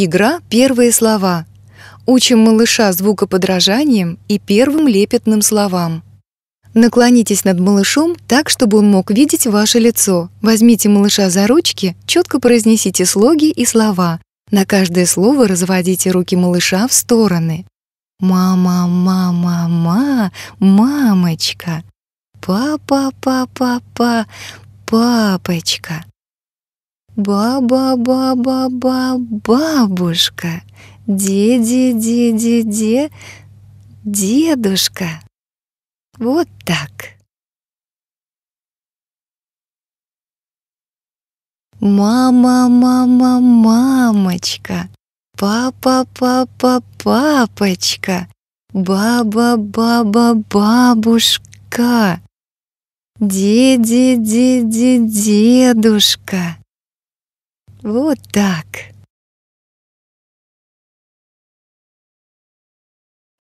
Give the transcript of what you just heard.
Игра «Первые слова». Учим малыша звукоподражанием и первым лепетным словам. Наклонитесь над малышом так, чтобы он мог видеть ваше лицо. Возьмите малыша за ручки, четко произнесите слоги и слова. На каждое слово разводите руки малыша в стороны. Мама, мама, ма, мамочка. Папа, папа, папа, папочка. Ба-ба-ба-ба-ба-бабушка, де-де-де-де-де, дедушка. Вот так. Мама, мама, мамочка, папа, папа, папочка, баба, баба, бабушка, де, де, де, де, дедушка. Вот так.